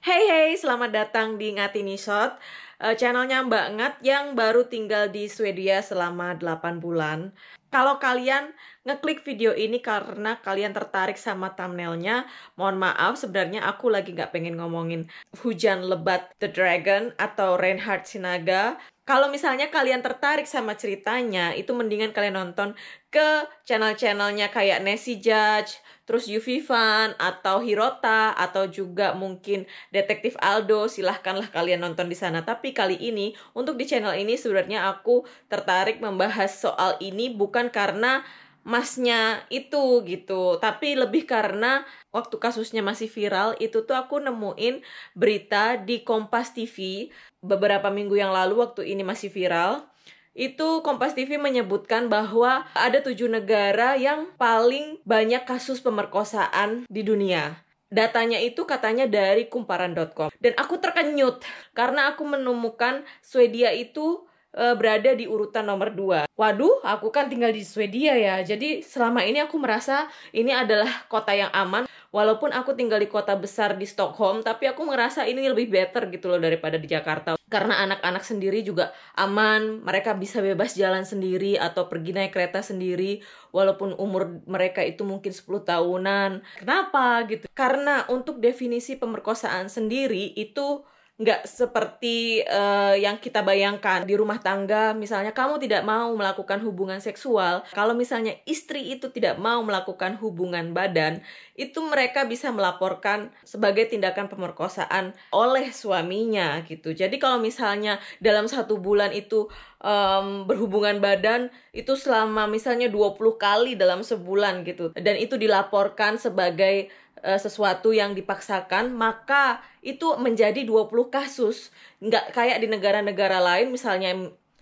Hey hey, selamat datang di Ngatini Shot, eh, channelnya Mbak Ngat yang baru tinggal di Swedia selama 8 bulan. Kalau kalian ngeklik video ini karena kalian tertarik sama thumbnailnya, mohon maaf sebenarnya aku lagi nggak pengen ngomongin hujan lebat The Dragon atau Reinhard Sinaga, kalau misalnya kalian tertarik sama ceritanya, itu mendingan kalian nonton ke channel-channelnya kayak Nessie Judge, terus Yuvi Fan, atau Hirota, atau juga mungkin Detektif Aldo. Silahkanlah kalian nonton di sana. Tapi kali ini, untuk di channel ini sebenarnya aku tertarik membahas soal ini bukan karena masnya itu gitu tapi lebih karena waktu kasusnya masih viral itu tuh aku nemuin berita di Kompas TV beberapa minggu yang lalu waktu ini masih viral itu Kompas TV menyebutkan bahwa ada tujuh negara yang paling banyak kasus pemerkosaan di dunia datanya itu katanya dari kumparan.com dan aku terkenyut karena aku menemukan Swedia itu Eh, berada di urutan nomor 2. Waduh, aku kan tinggal di Swedia ya. Jadi selama ini aku merasa ini adalah kota yang aman. Walaupun aku tinggal di kota besar di Stockholm, tapi aku merasa ini lebih better gitu loh daripada di Jakarta. Karena anak-anak sendiri juga aman, mereka bisa bebas jalan sendiri atau pergi naik kereta sendiri walaupun umur mereka itu mungkin 10 tahunan. Kenapa gitu? Karena untuk definisi pemerkosaan sendiri itu nggak seperti uh, yang kita bayangkan di rumah tangga misalnya kamu tidak mau melakukan hubungan seksual kalau misalnya istri itu tidak mau melakukan hubungan badan itu mereka bisa melaporkan sebagai tindakan pemerkosaan oleh suaminya gitu jadi kalau misalnya dalam satu bulan itu um, berhubungan badan itu selama misalnya 20 kali dalam sebulan gitu dan itu dilaporkan sebagai eh, sesuatu yang dipaksakan maka itu menjadi 20 kasus nggak kayak di negara-negara lain misalnya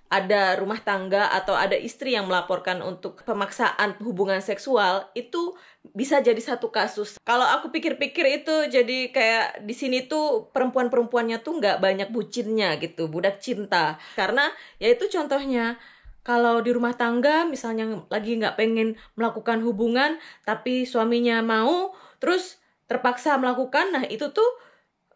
ada rumah tangga atau ada istri yang melaporkan untuk pemaksaan hubungan seksual itu bisa jadi satu kasus. Kalau aku pikir-pikir itu jadi kayak di sini tuh perempuan-perempuannya tuh nggak banyak bucinnya gitu, budak cinta. Karena ya itu contohnya kalau di rumah tangga misalnya lagi nggak pengen melakukan hubungan tapi suaminya mau terus terpaksa melakukan nah itu tuh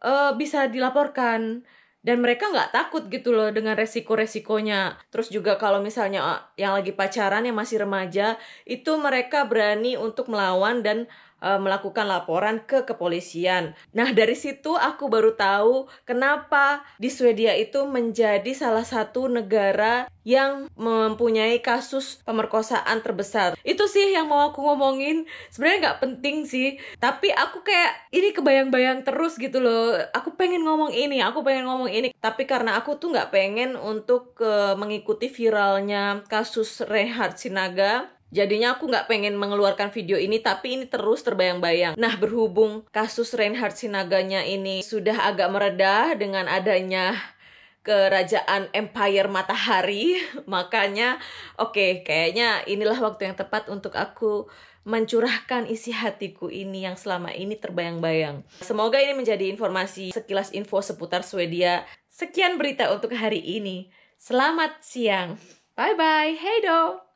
uh, bisa dilaporkan dan mereka nggak takut gitu loh dengan resiko-resikonya. Terus juga kalau misalnya eh, yang lagi pacaran yang masih remaja, itu mereka berani untuk melawan dan Eh, melakukan laporan ke kepolisian. Nah, dari situ aku baru tahu kenapa di Swedia itu menjadi salah satu negara yang mempunyai kasus pemerkosaan terbesar. Itu sih yang mau aku ngomongin. Sebenarnya nggak penting sih, tapi aku kayak ini kebayang-bayang terus gitu loh. Aku pengen ngomong ini, aku pengen ngomong ini. Tapi karena aku tuh nggak pengen untuk uh, mengikuti viralnya kasus Rehat Sinaga, Jadinya aku nggak pengen mengeluarkan video ini tapi ini terus terbayang-bayang. Nah berhubung kasus Reinhard Sinaganya ini sudah agak meredah dengan adanya kerajaan Empire Matahari. Makanya, oke, okay, kayaknya inilah waktu yang tepat untuk aku mencurahkan isi hatiku ini yang selama ini terbayang-bayang. Semoga ini menjadi informasi sekilas info seputar Swedia. Sekian berita untuk hari ini. Selamat siang. Bye-bye. Hey do.